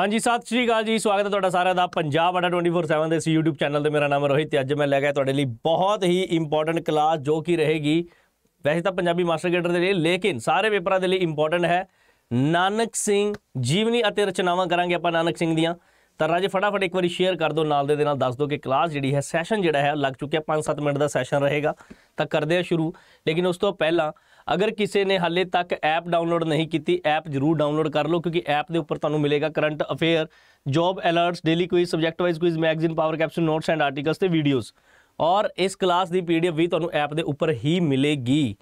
ਹਾਂਜੀ ਸਤਿ ਸ਼੍ਰੀ ਅਕਾਲ ਜੀ ਸਵਾਗਤ ਹੈ ਤੁਹਾਡਾ ਸਾਰਿਆਂ ਦਾ ਪੰਜਾਬ ਅਡਾ 24/7 ਦੇ ਇਸ YouTube ਚੈਨਲ ਤੇ ਮੇਰਾ ਨਾਮ ਹੈ ਰੋਹਿਤ ਤੇ ਅੱਜ ਮੈਂ ਲੈ ਗਿਆ ਤੁਹਾਡੇ ਲਈ ਬਹੁਤ ਹੀ ਇੰਪੋਰਟੈਂਟ ਕਲਾਸ ਜੋ ਕਿ ਰਹੇਗੀ ਵੈਸੇ ਤਾਂ ਪੰਜਾਬੀ ਮਾਸਟਰ ਗ੍ਰੇਡਰ ਦੇ ਲਈ ਲੇਕਿਨ ਸਾਰੇ ਪੇਪਰਾਂ ਦੇ ਲਈ ਇੰਪੋਰਟੈਂਟ ਹੈ ਨਾਨਕ ਸਿੰਘ ਜੀਵਨੀ ਅਤੇ ਰਚਨਾਵਾਂ ਕਰਾਂਗੇ ਆਪਾਂ ਨਾਨਕ ਸਿੰਘ ਦੀਆਂ ਤਾਂ ਰਾਜੇ ਫਟਾਫਟ ਇੱਕ ਵਾਰੀ ਸ਼ੇਅਰ ਕਰ ਦਿਓ ਨਾਲ ਦੇ ਦੇ ਨਾਲ ਦੱਸ ਦਿਓ ਕਿ ਕਲਾਸ ਜਿਹੜੀ ਹੈ ਸੈਸ਼ਨ ਜਿਹੜਾ ਹੈ ਲੱਗ ਚੁੱਕਿਆ 5-7 ਮਿੰਟ ਦਾ ਸੈਸ਼ਨ ਰਹੇਗਾ ਤਾਂ ਕਰਦੇ ਆ ਸ਼ੁਰੂ ਲੇਕਿਨ ਉਸ ਤੋਂ ਪਹਿਲਾਂ ਅਗਰ ਕਿਸੇ ਨੇ ਹਾਲੇ ਤੱਕ ਐਪ ਡਾਊਨਲੋਡ ਨਹੀਂ ਕੀਤੀ ਐਪ ਜ਼ਰੂਰ ਡਾਊਨਲੋਡ ਕਰ ਲਓ ਕਿਉਂਕਿ ਐਪ ਦੇ ਉੱਪਰ ਤੁਹਾਨੂੰ ਮਿਲੇਗਾ current affair job alerts daily quiz subject wise quiz magazine power caption notes and articles ਤੇ ਵੀਡੀਓਜ਼ ਔਰ ਇਸ ਕਲਾਸ ਦੀ ਪੀਡੀਐਫ ਵੀ ਤੁਹਾਨੂੰ ਐਪ ਦੇ ਉੱਪਰ ਹੀ ਮਿਲੇਗੀ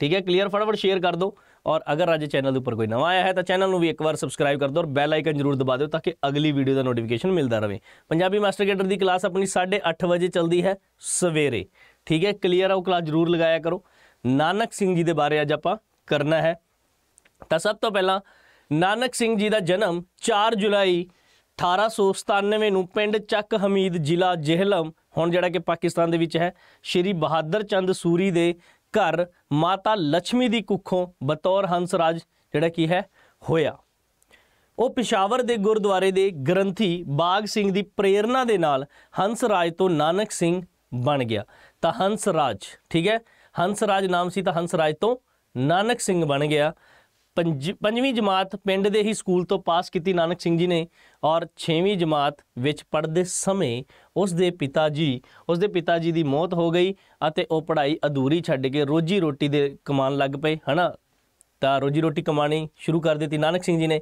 ਠੀਕ ਹੈ ਕਲੀਅਰ ਫਟਾਫਟ ਸ਼ੇਅਰ ਕਰ ਦਿਓ ਔਰ ਅਗਰ ਰਾਜੇ ਚੈਨਲ ਦੇ ਉੱਪਰ ਕੋਈ ਨਵਾਂ ਆਇਆ ਹੈ ਤਾਂ ਚੈਨਲ ਨੂੰ ਵੀ ਇੱਕ ਵਾਰ ਸਬਸਕ੍ਰਾਈਬ ਕਰ ਦਿਓ ਔਰ ਬੈਲ ਆਈਕਨ ਜ਼ਰੂਰ ਦਬਾ ਦਿਓ ਤਾਂ ਕਿ ਅਗਲੀ ਵੀਡੀਓ ਦਾ ਨੋਟੀਫਿਕੇਸ਼ਨ ਮਿਲਦਾ ਰਹੇ ਪੰਜਾਬੀ ਮਾਸਟਰ ਕੇਡਰ ਦੀ ਕਲਾਸ ਆਪਣੀ 8:30 ਵਜੇ ਚੱਲਦੀ ਹੈ ਸਵੇਰੇ ਠੀਕ ਹੈ ਕਲੀਅਰ ਆਉ ਕਲਾਸ ਜ਼ਰੂਰ ਲਗਾਇਆ ਕਰੋ ਨਾਨਕ ਸਿੰਘ ਜੀ ਦੇ ਬਾਰੇ ਅੱਜ ਆਪਾਂ ਕਰਨਾ ਹੈ ਤਾਂ ਸਭ ਤੋਂ ਪਹਿਲਾਂ ਨਾਨਕ ਸਿੰਘ ਜੀ ਦਾ ਜਨਮ 4 ਜੁਲਾਈ 1897 ਨੂੰ ਪਿੰਡ ਚੱਕ ਹਮੀਦ ਜ਼ਿਲ੍ਹਾ ਜਹਿਲਮ ਹੁਣ ਜਿਹੜਾ ਕਿ ਪਾਕਿਸਤਾਨ ਦੇ ਵਿੱਚ ਹੈ ਸ਼੍ਰੀ ਬਹਾਦਰ ਚੰਦ ਸੂਰੀ ਦੇ ਘਰ ਮਾਤਾ ਲక్ష్ਮੀ ਦੀ ਕੁੱਖੋਂ ਬਤੌਰ ਹੰਸ ਰਾਜ ਜਿਹੜਾ ਕੀ ਹੈ ਹੋਇਆ ਉਹ ਪਿਸ਼ਾਵਰ ਦੇ ਗੁਰਦੁਆਰੇ ਦੇ ਗ੍ਰੰਥੀ ਬਾਗ ਸਿੰਘ ਦੀ ਪ੍ਰੇਰਣਾ ਦੇ ਨਾਲ ਹੰਸ ਰਾਜ ਤੋਂ ਨਾਨਕ ਸਿੰਘ ਬਣ ਗਿਆ ਤਾਂ ਹੰਸ ਰਾਜ ਠੀਕ ਹੈ ਹੰਸ ਰਾਜ ਨਾਮ ਸੀ ਤਾਂ ਹੰਸ ਰਾਜ ਤੋਂ ਨਾਨਕ ਸਿੰਘ ਬਣ ਗਿਆ ਪੰਜਵੀਂ ਜਮਾਤ ਪਿੰਡ ਦੇ ਹੀ ਸਕੂਲ ਤੋਂ ਪਾਸ ਕੀਤੀ ਨਾਨਕ ਸਿੰਘ ਜੀ ਨੇ ਔਰ 6ਵੀਂ ਜਮਾਤ ਵਿੱਚ ਪੜ੍ਹਦੇ ਸਮੇਂ ਉਸ ਦੇ ਪਿਤਾ ਜੀ ਉਸ ਦੇ ਪਿਤਾ ਜੀ ਦੀ ਮੌਤ ਹੋ ਗਈ ਅਤੇ ਉਹ ਪੜ੍ਹਾਈ ਅਧੂਰੀ ਛੱਡ ਕੇ ਰੋਜੀ ਰੋਟੀ ਦੇ ਕਮਾਣ ਲੱਗ ਪਏ ਹਨਾ ਤਾਂ ਰੋਜੀ ਰੋਟੀ ਕਮਾਣੀ ਸ਼ੁਰੂ ਕਰ ਦਿੱਤੀ ਨਾਨਕ ਸਿੰਘ ਜੀ ਨੇ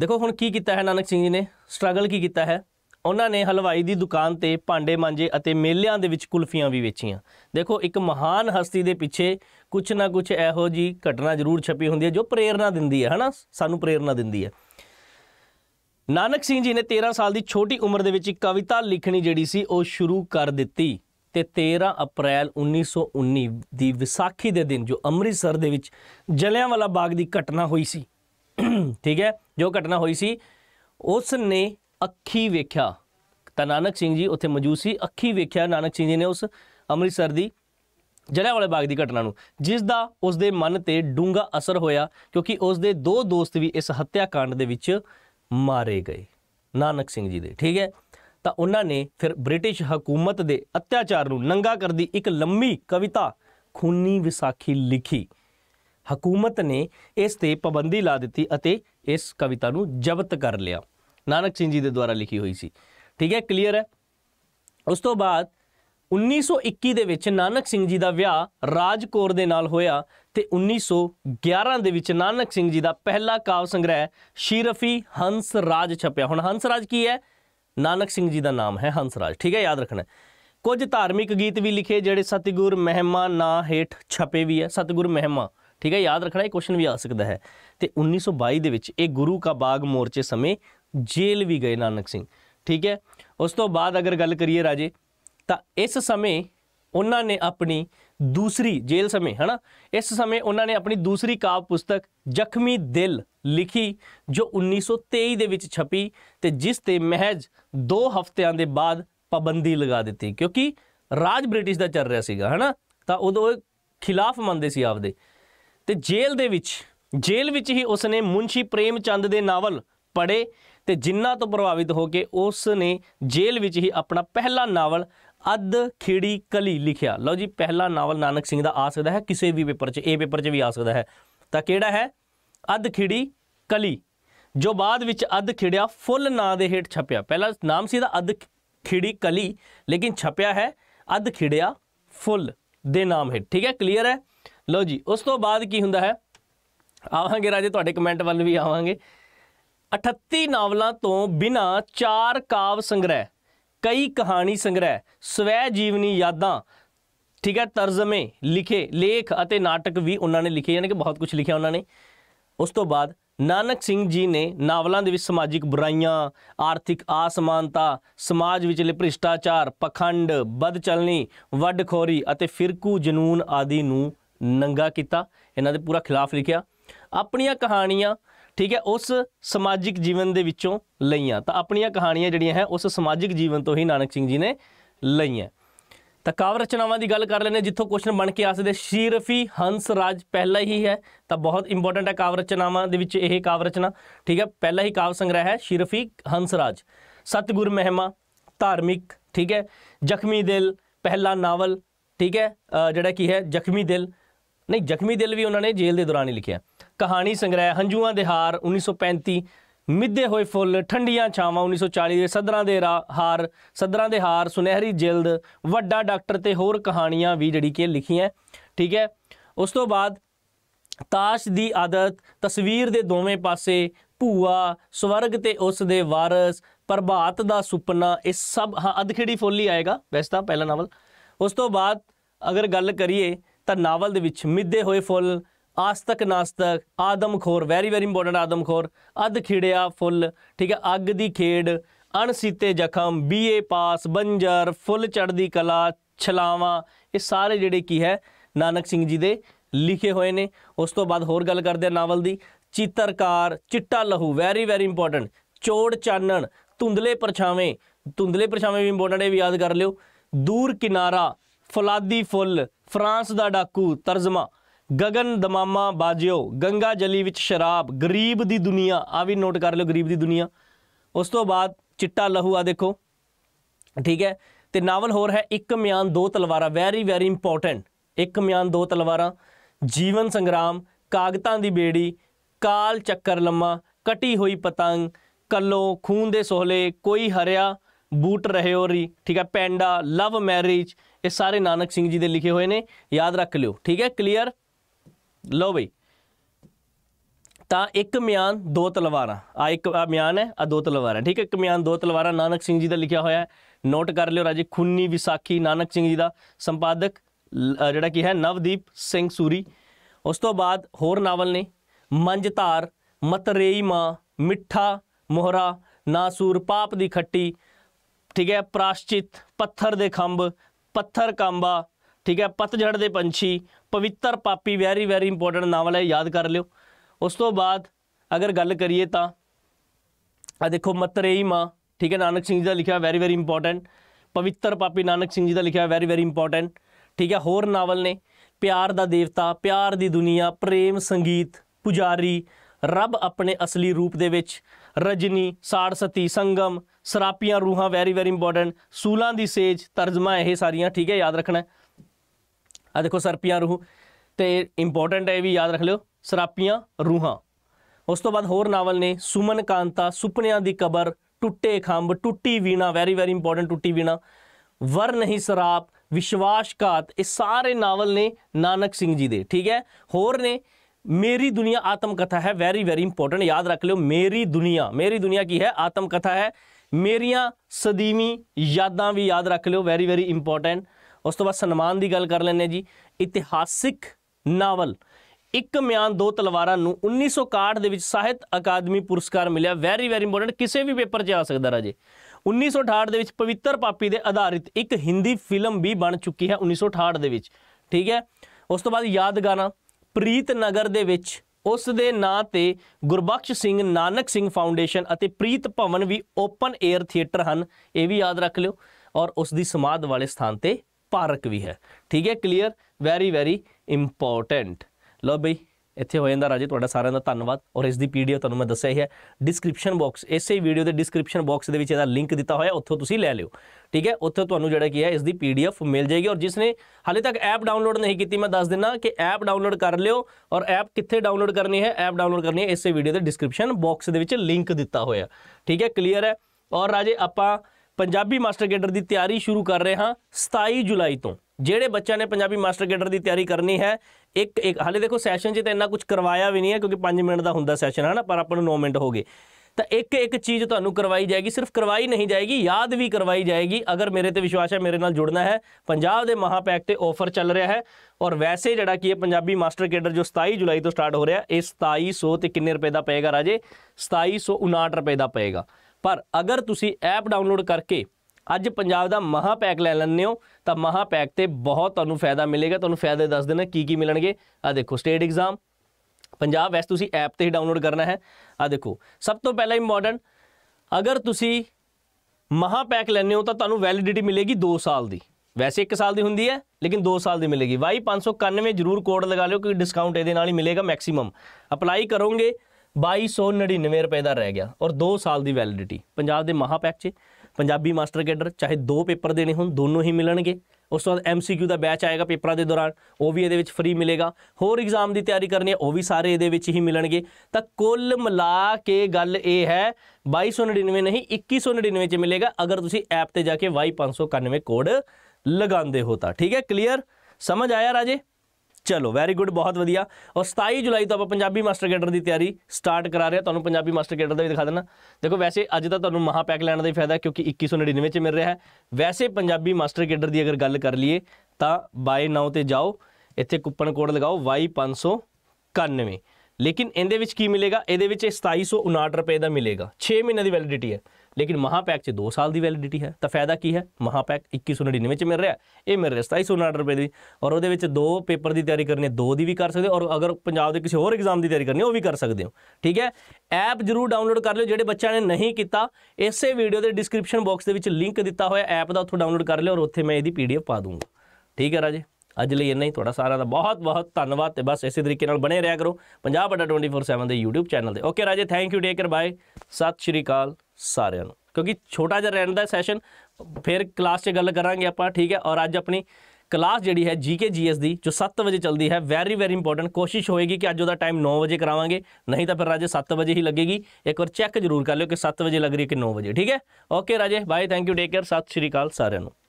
ਦੇਖੋ ਹੁਣ ਕੀ ਕੀਤਾ ਹੈ ਨਾਨਕ ਸਿੰਘ ਜੀ ਨੇ ਸਟਰਗਲ ਕੀ ਕੀਤਾ ਹੈ ਉਹਨਾਂ ਨੇ ਹਲਵਾਈ ਦੀ ਦੁਕਾਨ ਤੇ ਭਾਂਡੇ ਮਾਂਜੇ ਅਤੇ ਮੇਲਿਆਂ ਦੇ ਵਿੱਚ ਕੁਲਫੀਆਂ ਵੀ ਵੇਚੀਆਂ ਦੇਖੋ ਇੱਕ ਮਹਾਨ ਹਸਤੀ ਦੇ ਪਿੱਛੇ ਕੁਝ ਨਾ ਕੁਝ ਇਹੋ ਜੀ ਘਟਨਾ ਜ਼ਰੂਰ ਛਪੀ ਹੁੰਦੀ ਹੈ ਜੋ ਪ੍ਰੇਰਣਾ ਦਿੰਦੀ ਹੈ ਹਨਾ ਸਾਨੂੰ ਪ੍ਰੇਰਣਾ ਦਿੰਦੀ ਹੈ ਨਾਨਕ ਸਿੰਘ ਜੀ ਨੇ 13 ਸਾਲ ਦੀ ਛੋਟੀ ਉਮਰ ਦੇ ਵਿੱਚ ਇੱਕ ਕਵਿਤਾ ਲਿਖਣੀ ਜਿਹੜੀ ਸੀ ਉਹ ਸ਼ੁਰੂ ਕਰ ਦਿੱਤੀ ਤੇ 13 ਅਪ੍ਰੈਲ 1919 ਦੀ ਵਿਸਾਖੀ ਦੇ ਦਿਨ ਜੋ ਅੰਮ੍ਰਿਤਸਰ ਦੇ ਵਿੱਚ ਜਲਿਆਂਵਾਲਾ ਬਾਗ ਦੀ ਘਟਨਾ ਹੋਈ ਸੀ ਠੀਕ ਹੈ ਜੋ ਘਟਨਾ ਹੋਈ ਸੀ ਉਸ ਨੇ ਅੱਖੀ ਵੇਖਿਆ ਤਾਂ ਨਾਨਕ ਸਿੰਘ ਜੀ ਉੱਥੇ ਮੌਜੂਦ ਸੀ ਅੱਖੀ ਵੇਖਿਆ ਨਾਨਕ ਸਿੰਘ ਜੀ ਨੇ ਉਸ ਅੰਮ੍ਰਿਤਸਰ ਦੀ ਜਲਿਆਂ ਵਾਲੇ ਬਾਗ ਦੀ ਘਟਨਾ ਨੂੰ ਜਿਸ ਦਾ ਉਸ ਦੇ ਮਨ ਤੇ ਡੂੰਘਾ ਅਸਰ ਹੋਇਆ ਕਿਉਂਕਿ ਉਸ ਦੇ ਦੋ ਦੋਸਤ ਵੀ ਇਸ ਹੱਤਿਆਕਾਂਡ ਦੇ ਵਿੱਚ ਮਾਰੇ ਗਏ ਨਾਨਕ ਸਿੰਘ ਜੀ ਦੇ ਠੀਕ ਹੈ ਤਾਂ ਉਹਨਾਂ ਨੇ ਫਿਰ ਬ੍ਰਿਟਿਸ਼ ਹਕੂਮਤ ਦੇ ਅਤਿਆਚਾਰ ਨੂੰ ਨੰਗਾ ਕਰਦੀ ਇੱਕ ਲੰਮੀ ਕਵਿਤਾ ਖੂਨੀ ਵਿਸਾਖੀ ਲਿਖੀ ਹਕੂਮਤ ਨੇ ਇਸ ਤੇ ਪਾਬੰਦੀ ਲਾ ਦਿੱਤੀ ਅਤੇ ਇਸ ਕਵਿਤਾ ਨੂੰ ਜ਼ਬਤ ਕਰ ਲਿਆ ਨਾਨਕ ਸਿੰਘ ਜੀ ਦੇ ਦੁਆਰਾ ਲਿਖੀ ਹੋਈ ਸੀ ਠੀਕ ਹੈ ਕਲੀਅਰ ਹੈ ਉਸ ਤੋਂ ਬਾਅਦ 1921 ਦੇ ਵਿੱਚ ਨਾਨਕ ਸਿੰਘ ਜੀ ਦਾ ਵਿਆਹ ਰਾਜਕੌਰ ਦੇ ਨਾਲ ਹੋਇਆ ਤੇ 1911 ਦੇ ਵਿੱਚ ਨਾਨਕ ਸਿੰਘ ਜੀ ਦਾ ਪਹਿਲਾ ਕਾਵ ਸੰਗ੍ਰਹਿ ਸ਼ੀਰਫੀ ਹੰਸ ਰਾਜ ਛਪਿਆ ਹੁਣ ਹੰਸ ਰਾਜ ਕੀ ਹੈ ਨਾਨਕ ਸਿੰਘ ਜੀ ਦਾ ਨਾਮ ਹੈ ਹੰਸ ਰਾਜ ਠੀਕ ਹੈ ਯਾਦ ਰੱਖਣਾ ਕੁਝ ਧਾਰਮਿਕ ਗੀਤ ਵੀ ਲਿਖੇ ਜਿਹੜੇ ਸਤਿਗੁਰ ਮਹਿਮਾ ਨਾ ਹੇਠ ਛਪੇ ਵੀ ਹੈ ਸਤਿਗੁਰ ਮਹਿਮਾ ਠੀਕ ਹੈ ਯਾਦ ਰੱਖਣਾ ਇਹ ਕੁਐਸਚਨ ਵੀ ਆ ਸਕਦਾ ਹੈ ਤੇ 1922 ਦੇ ਵਿੱਚ ਇਹ ਗੁਰੂ ਕਾ ਬਾਗ ਮੋਰਚੇ ਸਮੇਂ ਜੇਲ੍ਹ ਵੀ ਗਏ ਨਾਨਕ ਸਿੰਘ ਠੀਕ ਹੈ ਉਸ ਤੋਂ ਬਾਅਦ ਅਗਰ ਗੱਲ ਕਰੀਏ ਰਾਜੇ ਤਾਂ ਇਸ ਸਮੇਂ ਉਹਨਾਂ ਨੇ ਆਪਣੀ ਦੂਸਰੀ ਜੇਲ੍ਹ ਸਮੇਂ ਹਨਾ ਇਸ ਸਮੇਂ ਉਹਨਾਂ ਨੇ ਆਪਣੀ ਦੂਸਰੀ ਕਾਵ ਪੁਸਤਕ ਜ਼ਖਮੀ ਦਿਲ ਲਿਖੀ ਜੋ 1923 ਦੇ ਵਿੱਚ ਛਪੀ ਤੇ ਜਿਸ ਤੇ ਮਹਿਜ 2 ਹਫ਼ਤਿਆਂ ਦੇ ਬਾਅਦ ਪਾਬੰਦੀ ਲਗਾ ਦਿੱਤੀ ਕਿਉਂਕਿ ਰਾਜ ਬ੍ਰਿਟਿਸ਼ ਦਾ ਚੱਲ ਰਿਹਾ ਸੀਗਾ ਹਨਾ ਤਾਂ ਉਦੋਂ ਖਿਲਾਫ ਮੰਨਦੇ ਸੀ ਆਪਦੇ ਤੇ ਜੇਲ੍ਹ ਦੇ ਵਿੱਚ ਜੇਲ੍ਹ ਵਿੱਚ ਹੀ ਉਸਨੇ ਮੁੰਸ਼ੀ ਪ੍ਰੇਮ ਚੰਦ ਦੇ ਨਾਵਲ ਪੜ੍ਹੇ ਤੇ ਜਿੰਨਾ ਤੋਂ ਪ੍ਰਭਾਵਿਤ ਹੋ ਕੇ ਉਸ ਨੇ ਜੇਲ੍ਹ ਵਿੱਚ ਹੀ ਆਪਣਾ ਪਹਿਲਾ ਨਾਵਲ ਅੱਧ ਖੇੜੀ ਕਲੀ ਲਿਖਿਆ ਲਓ ਜੀ ਪਹਿਲਾ ਨਾਵਲ ਨਾਨਕ ਸਿੰਘ ਦਾ ਆ ਸਕਦਾ ਹੈ ਕਿਸੇ ਵੀ ਪੇਪਰ 'ਚ ਇਹ ਪੇਪਰ 'ਚ ਵੀ ਆ ਸਕਦਾ ਹੈ ਤਾਂ ਕਿਹੜਾ ਹੈ ਅੱਧ ਖੇੜੀ ਕਲੀ ਜੋ ਬਾਅਦ ਵਿੱਚ ਅੱਧ ਖਿੜਿਆ ਫੁੱਲ ਨਾਂ ਦੇ ਹੇਠ ਛਪਿਆ ਪਹਿਲਾ ਨਾਮ ਸੀ ਦਾ ਅੱਧ ਖਿੜੀ ਕਲੀ ਲੇਕਿਨ ਛਪਿਆ ਹੈ ਅੱਧ ਖਿੜਿਆ ਫੁੱਲ ਦੇ ਨਾਮ ਹੇਠ ਠੀਕ ਹੈ ਕਲੀਅਰ ਹੈ ਲਓ ਜੀ ਉਸ ਤੋਂ ਬਾਅਦ ਕੀ ਹੁੰਦਾ ਹੈ ਆਵਾਂਗੇ ਰਾਜੇ ਤੁਹਾਡੇ ਕਮੈਂਟ ਵੱਲ ਵੀ ਆਵਾਂਗੇ 38 ਨਾਵਲਾਂ ਤੋਂ ਬਿਨਾ ਚਾਰ ਕਾਵ ਸੰਗ੍ਰਹਿ ਕਈ ਕਹਾਣੀ ਸੰਗ੍ਰਹਿ ਸਵੈ ਜੀਵਨੀ ਯਾਦਾਂ ਠੀਕ ਹੈ ਤਰਜਮੇ ਲਿਖੇ ਲੇਖ ਅਤੇ ਨਾਟਕ ਵੀ ਉਹਨਾਂ ਨੇ ਲਿਖੇ ਯਾਨੀ ਕਿ ਬਹੁਤ ਕੁਝ ਲਿਖਿਆ ਉਹਨਾਂ ਨੇ ਉਸ ਤੋਂ ਬਾਅਦ ਨਾਨਕ ਸਿੰਘ ਜੀ ਨੇ ਨਾਵਲਾਂ ਦੇ ਵਿੱਚ ਸਮਾਜਿਕ ਬੁਰਾਈਆਂ ਆਰਥਿਕ ਆਸਮਾਨਤਾ ਸਮਾਜ ਵਿੱਚਲੇ ਭ੍ਰਿਸ਼ਟਾਚਾਰ ਪਖੰਡ ਬਦਚਲਨੀ ਵੱਡਖੋਰੀ ਅਤੇ ਫਿਰਕੂ ਜਨੂਨ ਆਦਿ ਨੂੰ ਨੰਗਾ ਕੀਤਾ ਇਹਨਾਂ ਦੇ ਪੂਰਾ ਖਿਲਾਫ ਲਿਖਿਆ ਆਪਣੀਆਂ ਕਹਾਣੀਆਂ ਠੀਕ ਹੈ ਉਸ ਸਮਾਜਿਕ ਜੀਵਨ ਦੇ ਵਿੱਚੋਂ ਲਈਆਂ ਤਾਂ ਆਪਣੀਆਂ ਕਹਾਣੀਆਂ ਜਿਹੜੀਆਂ ਹੈ ਉਸ ਸਮਾਜਿਕ ਜੀਵਨ ਤੋਂ ਹੀ ਨਾਨਕ ਸਿੰਘ ਜੀ ਨੇ ਲਈਆਂ ਤਾਂ ਕਾਵ ਰਚਨਾਵਾਂ ਦੀ ਗੱਲ ਕਰ ਲੈਨੇ ਜਿੱਥੋਂ ਕੁਐਸਚਨ ਬਣ ਕੇ ਆ ਸਕਦੇ ਸ਼ੀਰਫੀ ਹੰਸ ਰਾਜ ਪਹਿਲਾ ਹੀ ਹੈ ਤਾਂ ਬਹੁਤ ਇੰਪੋਰਟੈਂਟ ਹੈ ਕਾਵ ਰਚਨਾਵਾਂ ਦੇ ਵਿੱਚ ਇਹ ਕਾਵ ਰਚਨਾ ਠੀਕ ਹੈ ਪਹਿਲਾ ਹੀ ਕਾਵ ਸੰਗ੍ਰਹਿ ਹੈ ਸ਼ੀਰਫੀ ਹੰਸ ਰਾਜ ਸਤਗੁਰ ਮਹਿਮਾ ਧਾਰਮਿਕ ਠੀਕ ਹੈ ਜ਼ਖਮੀ ਦਿਲ ਪਹਿਲਾ ਨਾਵਲ ਠੀਕ ਹੈ ਜਿਹੜਾ ਕੀ ਹੈ ਜ਼ਖਮੀ ਦਿਲ ਨਹੀਂ ਜ਼ਖਮੀ ਦਿਲ ਵੀ ਉਹਨਾਂ ਨੇ ਜੇਲ੍ਹ ਦੇ ਦੌਰਾਨ ਹੀ ਲਿਖਿਆ ਕਹਾਣੀ ਸੰਗ੍ਰਹਿ ਹੰਝੂਆਂ ਦੇ ਹਾਰ 1935 ਮਿੱਦੇ ਹੋਏ ਫੁੱਲ ਠੰਡੀਆਂ ਛਾਵਾਂ 1940 ਦੇ ਸਦਰਾਂ ਦੇ ਹਾਰ ਸਦਰਾਂ ਦੇ ਹਾਰ ਸੁਨਹਿਰੀ ਜਿਲਦ ਵੱਡਾ ਡਾਕਟਰ ਤੇ ਹੋਰ ਕਹਾਣੀਆਂ ਵੀ ਜਿਹੜੀ ਕਿ ਲਿਖੀਆਂ ਠੀਕ ਹੈ ਉਸ ਤੋਂ ਬਾਅਦ ਤਾਸ਼ ਦੀ ਆਦਤ ਤਸਵੀਰ ਦੇ ਦੋਵੇਂ ਪਾਸੇ ਭੂਆ ਸਵਰਗ ਤੇ ਉਸ ਦੇ ਵਾਰਸ ਪ੍ਰਭਾਤ ਦਾ ਸੁਪਨਾ ਇਹ ਸਭ ਹਾਂ ਅਧਖੜੀ ਫੁੱਲ ਹੀ ਆਏਗਾ ਵੈਸੇ ਤਾਂ ਪਹਿਲਾ ਨਾਵਲ ਉਸ ਤੋਂ ਬਾਅਦ ਅਗਰ ਗੱਲ ਕਰੀਏ ਤਾਂ ਨਾਵਲ ਦੇ ਵਿੱਚ ਮਿੱਦੇ ਹੋਏ ਫੁੱਲ ਆਸਤਕ ਨਾਸਤਕ ਆਦਮਖੋਰ ਵੈਰੀ ਵੈਰੀ ਇੰਪੋਰਟੈਂਟ ਆਦਮਖੋਰ ਅਧ ਖਿੜਿਆ ਫੁੱਲ ਠੀਕ ਹੈ ਅੱਗ ਦੀ ਖੇਡ ਅਣਸੀਤੇ ਜ਼ਖਮ ਬੀਏ ਪਾਸ ਬੰਜਰ ਫੁੱਲ ਚੜਦੀ ਕਲਾ ਛਲਾਵਾ ਇਹ ਸਾਰੇ ਜਿਹੜੇ ਕੀ ਹੈ ਨਾਨਕ ਸਿੰਘ ਜੀ ਦੇ ਲਿਖੇ ਹੋਏ ਨੇ ਉਸ ਤੋਂ ਬਾਅਦ ਹੋਰ ਗੱਲ ਕਰਦੇ ਆ ਨਾਵਲ ਦੀ ਚਿੱਤਰਕਾਰ ਚਿੱਟਾ ਲਹੂ ਵੈਰੀ ਵੈਰੀ ਇੰਪੋਰਟੈਂਟ ਚੋੜ ਚਾਨਣ ਧੁੰਦਲੇ ਪਰਛਾਵੇਂ ਧੁੰਦਲੇ ਪਰਛਾਵੇਂ ਵੀ ਇੰਪੋਰਟੈਂਟ ਹੈ ਵੀ ਯਾਦ ਕਰ ਲਿਓ ਦੂਰ ਕਿਨਾਰਾ ਫੌਲਾਦੀ ਫੁੱਲ ਫਰਾਂਸ ਦਾ ਡਾਕੂ ਤਰਜਮਾ ਗगन ਦਮਾਮਾ ਬਾਜਿਓ ਗੰਗਾ ਜਲੀ ਵਿੱਚ ਸ਼ਰਾਬ ਗਰੀਬ ਦੀ ਦੁਨੀਆ ਆ ਵੀ ਨੋਟ ਕਰ ਲਓ ਗਰੀਬ ਦੀ ਦੁਨੀਆ ਉਸ ਤੋਂ ਬਾਅਦ ਚਿੱਟਾ ਲਹੂ ਆ ਦੇਖੋ ਠੀਕ ਹੈ ਤੇ ਨਾਵਲ ਹੋਰ ਹੈ ਇੱਕ ਮਿਆਨ ਦੋ ਤਲਵਾਰਾਂ ਵੈਰੀ ਵੈਰੀ ਇੰਪੋਰਟੈਂਟ ਇੱਕ ਮਿਆਨ ਦੋ ਤਲਵਾਰਾਂ ਜੀਵਨ ਸੰਗਰਾਮ ਕਾਗਤਾਂ ਦੀ ਬੇੜੀ ਕਾਲ ਚੱਕਰ ਲੰਮਾ ਕਟੀ ਹੋਈ ਪਤੰਗ ਕੱਲੋ ਖੂਨ ਦੇ ਸੋਹਲੇ ਕੋਈ ਹਰਿਆ ਬੂਟ ਰਹੇ ਹੋਰੀ ਠੀਕ ਹੈ ਪੈਂਡਾ ਲਵ ਮੈਰਿਜ ਇਹ ਸਾਰੇ ਨਾਨਕ ਸਿੰਘ ਜੀ ਦੇ ਲਿਖੇ ਹੋਏ ਨੇ ਯਾਦ ਰੱਖ ਲਿਓ ਠੀਕ ਹੈ ਕਲੀਅਰ ਲਓ ਬਈ ਤਾਂ ਇੱਕ ਮਿਆਨ ਦੋ ਤਲਵਾਰਾਂ ਆ ਇੱਕ ਆ ਮਿਆਨ ਹੈ ਆ ਦੋ ਤਲਵਾਰਾਂ ਠੀਕ ਹੈ ਇੱਕ ਮਿਆਨ ਦੋ ਤਲਵਾਰਾਂ ਨਾਨਕ ਸਿੰਘ ਜੀ ਦਾ ਲਿਖਿਆ ਹੋਇਆ ਹੈ ਨੋਟ ਕਰ ਲਿਓ ਰਾਜੇ ਖੁੰਨੀ ਵਿਸਾਖੀ ਨਾਨਕ ਸਿੰਘ ਜੀ ਦਾ ਸੰਪਾਦਕ ਜਿਹੜਾ ਕੀ ਹੈ ਨਵਦੀਪ ਸਿੰਘ ਸੂਰੀ ਉਸ ਤੋਂ ਬਾਅਦ ਹੋਰ ਨਾਵਲ ਨੇ ਮੰਜਤਾਰ ਮਤਰੇਈ ਮਾਂ ਮਿੱਠਾ ਮੋਹਰਾ ਨਾਸੂਰ ਪਾਪ ਦੀ ਖੱਟੀ ਠੀਕ ਹੈ ਪ੍ਰਾਸ਼ਚਿਤ ਪੱਥਰ ਦੇ ਖੰਭ ਪੱਥਰ ਕਾਂਬਾ ਠੀਕ ਹੈ ਪਤਝੜ ਦੇ ਪੰਛੀ ਪਵਿੱਤਰ ਪਾਪੀ ਵੈਰੀ ਵੈਰੀ ਇੰਪੋਰਟੈਂਟ ਨਾਵਲ ਹੈ ਯਾਦ ਕਰ ਲਿਓ ਉਸ ਤੋਂ ਬਾਅਦ ਅਗਰ ਗੱਲ ਕਰੀਏ ਤਾਂ ਆ ਦੇਖੋ ਮਤਰੇਈ ਮਾਂ ਠੀਕ ਹੈ ਨਾਨਕ ਸਿੰਘ ਜੀ ਦਾ ਲਿਖਿਆ ਵੈਰੀ ਵੈਰੀ ਇੰਪੋਰਟੈਂਟ ਪਵਿੱਤਰ ਪਾਪੀ ਨਾਨਕ ਸਿੰਘ ਜੀ ਦਾ ਲਿਖਿਆ ਵੈਰੀ ਵੈਰੀ ਇੰਪੋਰਟੈਂਟ ਠੀਕ ਹੈ ਹੋਰ ਨਾਵਲ ਨੇ ਪਿਆਰ ਦਾ ਦੇਵਤਾ ਪਿਆਰ ਦੀ ਦੁਨੀਆ ਪ੍ਰੇਮ ਸੰਗੀਤ ਪੁਜਾਰੀ ਰੱਬ ਆਪਣੇ ਅਸਲੀ ਰੂਪ ਦੇ ਵਿੱਚ ਰਜਨੀ ਸਾੜਸਤੀ ਸੰਗਮ ਸਰਾਪੀਆਂ ਰੂਹਾਂ ਵੈਰੀ ਵੈਰੀ ਇੰਪੋਰਟੈਂਟ ਸੂਲਾਂ ਦੀ ਸੇਜ ਤਰਜਮਾ ਇਹ ਸਾਰੀਆਂ ਠੀਕ ਹੈ ਯਾਦ ਰੱਖਣਾ ਆ ਦੇਖੋ ਸਰਪੀਆਂ ਰੂਹ ਤੇ ਇੰਪੋਰਟੈਂਟ ਹੈ ਵੀ ਯਾਦ ਰੱਖ ਲਿਓ ਸਰਾਪੀਆਂ ਰੂਹਾਂ ਉਸ ਤੋਂ ਬਾਅਦ ਹੋਰ ਨਾਵਲ ਨੇ ਸੁਮਨ ਕਾਂਤਾ ਸੁਪਨਿਆਂ ਦੀ ਕਬਰ ਟੁੱਟੇ ਖੰਭ ਟੁੱਟੀ ਵੀਣਾ ਵੈਰੀ ਵੈਰੀ ਇੰਪੋਰਟੈਂਟ ਟੁੱਟੀ ਵੀਣਾ ਵਰ ਨਹੀਂ ਸਰਾਪ ਵਿਸ਼ਵਾਸਘਾਤ ਇਹ ਸਾਰੇ ਨਾਵਲ ਨੇ ਨਾਨਕ ਸਿੰਘ ਜੀ ਦੇ ਠੀਕ ਹੈ ਹੋਰ ਨੇ ਮੇਰੀ ਦੁਨੀਆ ਆਤਮ ਕਥਾ ਹੈ ਵੈਰੀ ਵੈਰੀ ਇੰਪੋਰਟੈਂਟ ਯਾਦ ਰੱਖ ਲਿਓ ਮੇਰੀ ਦੁਨੀਆ ਮੇਰੀ ਦੁਨੀਆ ਕੀ ਹੈ ਆਤਮ ਕਥਾ ਹੈ ਮੇਰੀਆਂ ਸਦੀਵੀ ਯਾਦਾਂ ਵੀ ਯਾਦ ਰੱਖ ਲਿਓ ਵੈਰੀ ਵੈਰੀ ਇੰਪੋਰਟੈਂਟ ਉਸ ਤੋਂ ਬਾਅਦ ਸਨਮਾਨ ਦੀ ਗੱਲ ਕਰ ਲੈਣੇ ਜੀ ਇਤਿਹਾਸਿਕ ਨਾਵਲ ਇੱਕ ਮਿਆਨ ਦੋ ਤਲਵਾਰਾਂ ਨੂੰ 1961 ਦੇ ਵਿੱਚ ਸਾਹਿਤ ਅਕਾਦਮੀ ਪੁਰਸਕਾਰ ਮਿਲਿਆ ਵੈਰੀ ਵੈਰੀ ਇੰਪੋਰਟੈਂਟ ਕਿਸੇ ਵੀ ਪੇਪਰ 'ਚ ਆ ਸਕਦਾ ਰਾਜੇ 1968 ਦੇ ਵਿੱਚ ਪਵਿੱਤਰ ਪਾਪੀ ਦੇ ਆਧਾਰਿਤ ਇੱਕ ਹਿੰਦੀ ਫਿਲਮ ਵੀ ਬਣ ਚੁੱਕੀ ਹੈ 1968 ਦੇ ਵਿੱਚ ਠੀਕ ਹੈ ਉਸ ਤੋਂ ਬਾਅਦ ਯਾਦਗਾਰਾਂ ਪ੍ਰੀਤ ਨਗਰ ਦੇ ਵਿੱਚ ਉਸ ਦੇ ਨਾਂ ਤੇ ਗੁਰਬਖਸ਼ ਸਿੰਘ ਨਾਨਕ ਸਿੰਘ ਫਾਊਂਡੇਸ਼ਨ ਅਤੇ ਪ੍ਰੀਤ ਭਵਨ ਵੀ ਓਪਨ 에ਅਰ ਥੀਏਟਰ ਹਨ ਇਹ ਵੀ ਯਾਦ ਰੱਖ ਲਿਓ ਔਰ ਉਸ ਦੀ ਸਮਾਧ ਵਾਲੇ ਸਥਾਨ ਤੇ ਪਾਰਕ ਵੀ ਹੈ ਠੀਕ ਹੈ ਕਲੀਅਰ ਵੈਰੀ ਵੈਰੀ ਇੰਪੋਰਟੈਂਟ ਲੋ ਬਈ ਇੱਥੇ ਹੋ ਜਾਂਦਾ ਰਾਜੇ ਤੁਹਾਡਾ ਸਾਰਿਆਂ ਦਾ ਧੰਨਵਾਦ ਔਰ ਇਸ ਦੀ ਪੀਡੀਐਫ ਤੁਹਾਨੂੰ ਮੈਂ ਦੱਸਿਆ ਹੀ ਹੈ ਡਿਸਕ੍ਰਿਪਸ਼ਨ ਬਾਕਸ ਇਸੇ ਵੀਡੀਓ ਦੇ ਡਿਸਕ੍ਰਿਪਸ਼ਨ ਬਾਕਸ ਦੇ ਵਿੱਚ ਇਹਦਾ ਲਿੰਕ ਦਿੱਤਾ ਹੋਇਆ ਉੱਥੋਂ ਤੁਸੀਂ ਲੈ ਲਿਓ ਠੀਕ ਹੈ ਉੱਥੇ ਤੁਹਾਨੂੰ ਜਿਹੜਾ ਕੀ ਹੈ ਇਸ ਦੀ ਪੀਡੀਐਫ ਮਿਲ ਜਾਏਗੀ ਔਰ ਜਿਸ ਨੇ ਹਾਲੇ ਤੱਕ ਐਪ ਡਾਊਨਲੋਡ ਨਹੀਂ ਕੀਤੀ ਮੈਂ ਦੱਸ ਦਿੰਨਾ ਕਿ ਐਪ ਡਾਊਨਲੋਡ ਕਰ ਲਿਓ ਔਰ ਐਪ ਕਿੱਥੇ ਡਾਊਨਲੋਡ ਕਰਨੀ ਹੈ ਐਪ ਡਾਊਨਲੋਡ ਕਰਨੀ ਹੈ ਇਸੇ ਵੀਡੀਓ ਦੇ ਡਿਸਕ੍ਰਿਪਸ਼ਨ ਬਾਕਸ ਦੇ ਵਿੱਚ ਲਿੰਕ ਦਿੱਤਾ ਹੋਇਆ ਠੀਕ ਹੈ ਕਲੀਅਰ ਹੈ ਔਰ ਰਾਜੇ ਆਪਾਂ ਪੰਜਾਬੀ ਮਾਸਟਰ ਗੇਡਰ ਦੀ ਤਿਆਰੀ ਸ਼ੁਰੂ ਕਰ ਰਹੇ ਹਾਂ 27 ਜੁਲਾਈ ਤੋਂ ਜਿਹੜੇ ਬੱਚਿਆਂ ਨੇ ਪੰਜਾਬੀ ਮਾਸਟਰ ਕੇਡਰ ਦੀ ਤਿਆਰੀ ਕਰਨੀ ਹੈ ਇੱਕ ਇੱਕ ਹਾਲੇ ਦੇਖੋ ਸੈਸ਼ਨ 'ਚ ਤਾਂ ਇੰਨਾ ਕੁਝ ਕਰਵਾਇਆ ਵੀ ਨਹੀਂ ਹੈ ਕਿਉਂਕਿ 5 ਮਿੰਟ ਦਾ ਹੁੰਦਾ ਸੈਸ਼ਨ ਹੈ ਨਾ ਪਰ ਆਪਾਂ ਨੂੰ 9 ਮਿੰਟ ਹੋ ਗਏ ਤਾਂ ਇੱਕ ਇੱਕ ਚੀਜ਼ ਤੁਹਾਨੂੰ ਕਰਵਾਈ ਜਾਏਗੀ ਸਿਰਫ ਕਰਵਾਈ ਨਹੀਂ ਜਾਏਗੀ ਯਾਦ ਵੀ ਕਰਵਾਈ ਜਾਏਗੀ ਅਗਰ ਮੇਰੇ ਤੇ ਵਿਸ਼ਵਾਸ ਹੈ ਮੇਰੇ ਨਾਲ ਜੁੜਨਾ ਹੈ ਪੰਜਾਬ ਦੇ ਮਹਾਪੈਕ ਤੇ ਆਫਰ ਚੱਲ ਰਿਹਾ ਹੈ ਔਰ ਵੈਸੇ ਜਿਹੜਾ ਕੀ ਇਹ ਪੰਜਾਬੀ ਮਾਸਟਰ ਕੇਡਰ ਜੋ 27 ਜੁਲਾਈ ਤੋਂ ਸਟਾਰਟ ਹੋ ਰਿਹਾ ਇਹ 2700 ਤੇ ਕਿੰਨੇ ਰੁਪਏ ਦਾ ਪਏਗਾ ਰਾਜੇ 2759 ਰੁਪਏ ਦਾ ਪਏਗਾ ਪਰ ਅਗਰ ਤੁਸੀਂ ਐਪ ਡਾਊਨਲੋਡ ਕਰਕੇ ਅੱਜ ਪੰਜਾਬ ਦਾ ਮਹਾ ਪੈਕ ਲੈ ਲੈਂਦੇ ਹੋ ਤਾਂ ਮਹਾ ਪੈਕ ਤੇ ਬਹੁਤ ਤੁਹਾਨੂੰ ਫਾਇਦਾ ਮਿਲੇਗਾ ਤੁਹਾਨੂੰ ਫਾਇਦੇ ਦੱਸ ਦੇਣਾ ਕੀ ਕੀ ਮਿਲਣਗੇ ਆ ਦੇਖੋ ਸਟੇਟ ਐਗਜ਼ਾਮ ਪੰਜਾਬ ਵੈਸ ਤੁਸੀਂ ਐਪ ਤੇ ਹੀ ਡਾਊਨਲੋਡ ਕਰਨਾ ਹੈ ਆ ਦੇਖੋ ਸਭ ਤੋਂ ਪਹਿਲਾਂ ਇੰਪੋਰਟੈਂਟ ਅਗਰ ਤੁਸੀਂ ਮਹਾ ਪੈਕ ਲੈਣੇ ਹੋ ਤਾਂ ਤੁਹਾਨੂੰ ਵੈਲਿਡਿਟੀ ਮਿਲੇਗੀ 2 ਸਾਲ ਦੀ ਵੈਸੇ 1 ਸਾਲ ਦੀ ਹੁੰਦੀ ਹੈ ਲੇਕਿਨ 2 ਸਾਲ ਦੀ ਮਿਲੇਗੀ 599 ਜਰੂਰ ਕੋਡ ਲਗਾ ਲਿਓ ਕਿਉਂਕਿ ਡਿਸਕਾਊਂਟ ਇਹਦੇ ਨਾਲ ਹੀ ਮਿਲੇਗਾ ਮੈਕਸਿਮਮ ਅਪਲਾਈ ਕਰੋਗੇ 2299 ਰੁਪਏ ਦਾ ਰਹਿ ਗਿਆ ਔਰ 2 ਸਾਲ ਦੀ ਵੈਲਿਡਿਟੀ ਪੰਜਾਬ ਦੇ ਮਹਾ ਪੈਕ 'ਚ ਪੰਜਾਬੀ ਮਾਸਟਰ ਕੈਡਰ ਚਾਹੇ ਦੋ ਪੇਪਰ ਦੇਣੇ ਹੋਣ ਦੋਨੋਂ ਹੀ ਮਿਲਣਗੇ ਉਸ ਤੋਂ ਬਾਅਦ MCQ ਦਾ ਬੈਚ ਆਏਗਾ ਪੇਪਰਾਂ ਦੇ ਦੌਰਾਨ ਉਹ ਵੀ ਇਹਦੇ ਵਿੱਚ ਫ੍ਰੀ ਮਿਲੇਗਾ ਹੋਰ ਐਗਜ਼ਾਮ ਦੀ ਤਿਆਰੀ ਕਰਨੀ ਹੈ ਉਹ ਵੀ ਸਾਰੇ ਇਹਦੇ ਵਿੱਚ ਹੀ ਮਿਲਣਗੇ ਤਾਂ ਕੁੱਲ ਮਿਲਾ ਕੇ ਗੱਲ ਇਹ ਹੈ 2299 ਨਹੀਂ 2199 ਚ ਮਿਲੇਗਾ ਅਗਰ ਤੁਸੀਂ ਐਪ ਤੇ ਜਾ ਕੇ Y599 ਕੋਡ ਲਗਾਉਂਦੇ ਹੋ ਤਾਂ ਠੀਕ ਹੈ ਕਲੀਅਰ ਸਮਝ ਆਇਆ ਰਾਜੇ ਚਲੋ ਵੈਰੀ ਗੁੱਡ ਬਹੁਤ ਵਧੀਆ ਔਰ 27 ਜੁਲਾਈ ਤੋਂ ਆਪਾਂ ਪੰਜਾਬੀ ਮਾਸਟਰ ਕੈਡਰ ਦੀ ਤਿਆਰੀ ਸਟਾਰਟ ਕਰਾ ਰਹੇ ਆ ਤੁਹਾਨੂੰ ਪੰਜਾਬੀ ਮਾਸਟਰ ਕੈਡਰ ਦਾ ਵੀ ਦਿਖਾ ਦੇਣਾ ਦੇਖੋ ਵੈਸੇ ਅੱਜ ਤਾਂ ਤੁਹਾਨੂੰ ਮਹਾ ਪੈਕ ਲੈਣ ਦਾ ਹੀ ਫਾਇਦਾ ਕਿਉਂਕਿ 2199 ਚ ਮਿਲ ਰਿਹਾ ਹੈ ਵੈਸੇ ਪੰਜਾਬੀ ਮਾਸਟਰ ਕੈਡਰ ਦੀ ਅਗਰ ਗੱਲ ਕਰ ਲਈਏ ਤਾਂ ਬਾਏ ਨਾਉ ਤੇ ਜਾਓ ਇੱਥੇ ਕੂਪਨ ਕੋਡ ਲਗਾਓ y599 ਲੇਕਿਨ ਇਹਦੇ ਵਿੱਚ ਕੀ ਮਿਲੇਗਾ ਇਹਦੇ ਵਿੱਚ 2759 ਰੁਪਏ ਦਾ ਮਿਲੇਗਾ 6 ਮਹੀਨੇ ਦੀ ਵੈਲਿਡਿਟੀ ਹੈ ਲੇਕਿਨ ਮਹਾਪੈਕ 'ਚ 2 ਸਾਲ ਦੀ ਵੈਲਿਡਿਟੀ ਹੈ ਤਾਂ ਫਾਇਦਾ ਕੀ ਹੈ ਮਹਾਪੈਕ 2199 'ਚ ਮਿਲ ਰਿਹਾ ਇਹ ਮਿਲ ਰਿਹਾ 2799 ਰੁਪਏ ਦੀ ਔਰ ਉਹਦੇ ਵਿੱਚ ਦੋ ਪੇਪਰ ਦੀ ਤਿਆਰੀ ਕਰਨੀ ਹੈ ਦੋ ਦੀ ਵੀ ਕਰ ਸਕਦੇ ਹੋ ਔਰ ਅਗਰ ਪੰਜਾਬ ਦੇ ਕਿਸੇ ਹੋਰ ਐਗਜ਼ਾਮ ਦੀ ਤਿਆਰੀ ਕਰਨੀ ਹੈ ਉਹ ਵੀ ਕਰ ਸਕਦੇ ਹੋ ਠੀਕ ਹੈ ਐਪ ਜਰੂਰ ਡਾਊਨਲੋਡ ਕਰ ਲਿਓ ਜਿਹੜੇ ਬੱਚਿਆਂ ਨੇ ਨਹੀਂ ਕੀਤਾ ਇਸੇ ਵੀਡੀਓ ਦੇ ਡਿਸਕ੍ਰਿਪਸ਼ਨ ਬਾਕਸ ਦੇ ਵਿੱਚ ਲਿੰਕ ਦਿੱਤਾ ਹੋਇਆ ਐਪ ਦਾ ਉੱਥੋਂ ਡਾਊਨਲੋਡ ਕਰ ਲਿਓ ਔਰ ਉੱਥੇ ਮੈਂ ਇਹਦੀ ਪੀਡੀਐਫ ਪਾ ਦੂੰਗਾ ਠੀਕ ਹੈ ਰਾਜੇ ਅੱਜ ਲਈ ਇੰਨਾ ਹੀ ਤੁਹਾਡਾ ਸਾਰਿਆਂ ਦਾ ਬਹੁਤ ਬਹੁਤ ਧੰਨਵਾਦ ਤੇ ਬਸ ਇਸੇ ਤਰੀਕੇ ਨਾਲ ਬਣੇ ਰਿਹਾ ਕਰੋ ਪੰਜਾਬ ਅੱਡਾ 24/7 ਦੇ YouTube ਚੈਨਲ ਤੇ ਓਕੇ ਰਾਜੇ ਥੈਂਕ ਯੂ ਟੇਕਰ ਬਾਏ ਸਤਿ ਸ਼੍ਰੀ ਅਕਾਲ ਸਾਰਿਆਂ ਨੂੰ ਕਿਉਂਕਿ ਛੋਟਾ ਜਿਹਾ ਰਹਿਣ ਦਾ ਸੈਸ਼ਨ ਫਿਰ ਕਲਾਸ 'ਚ ਗੱਲ ਕਰਾਂਗੇ ਆਪਾਂ ਠੀਕ ਹੈ ਔਰ ਅੱਜ ਆਪਣੀ ਕਲਾਸ ਜਿਹੜੀ ਹੈ ਜੀਕੇ ਜੀਐਸ ਦੀ ਜੋ 7 ਵਜੇ ਚੱਲਦੀ ਹੈ ਵੈਰੀ ਵੈਰੀ ਇੰਪੋਰਟੈਂਟ ਕੋਸ਼ਿਸ਼ ਹੋਏਗੀ ਕਿ ਅੱਜ ਉਹਦਾ ਟਾਈਮ 9 ਵਜੇ ਕਰਾਵਾਂਗੇ ਨਹੀਂ ਤਾਂ ਫਿਰ ਰਾਜੇ 7 ਵਜੇ ਹੀ ਲੱਗੇਗੀ ਇੱਕ ਵਾਰ ਚੈੱਕ ਜ਼ਰੂਰ ਕਰ ਲਿਓ ਕਿ 7 ਵਜੇ ਲੱਗ ਰਹੀ ਹੈ ਕਿ 9 ਵਜੇ ਠੀਕ ਹੈ ਓਕੇ ਰਾਜੇ bye thank you take care ਸਤਿ ਸ਼੍ਰੀ ਅਕਾਲ ਸਾਰਿਆਂ ਨੂੰ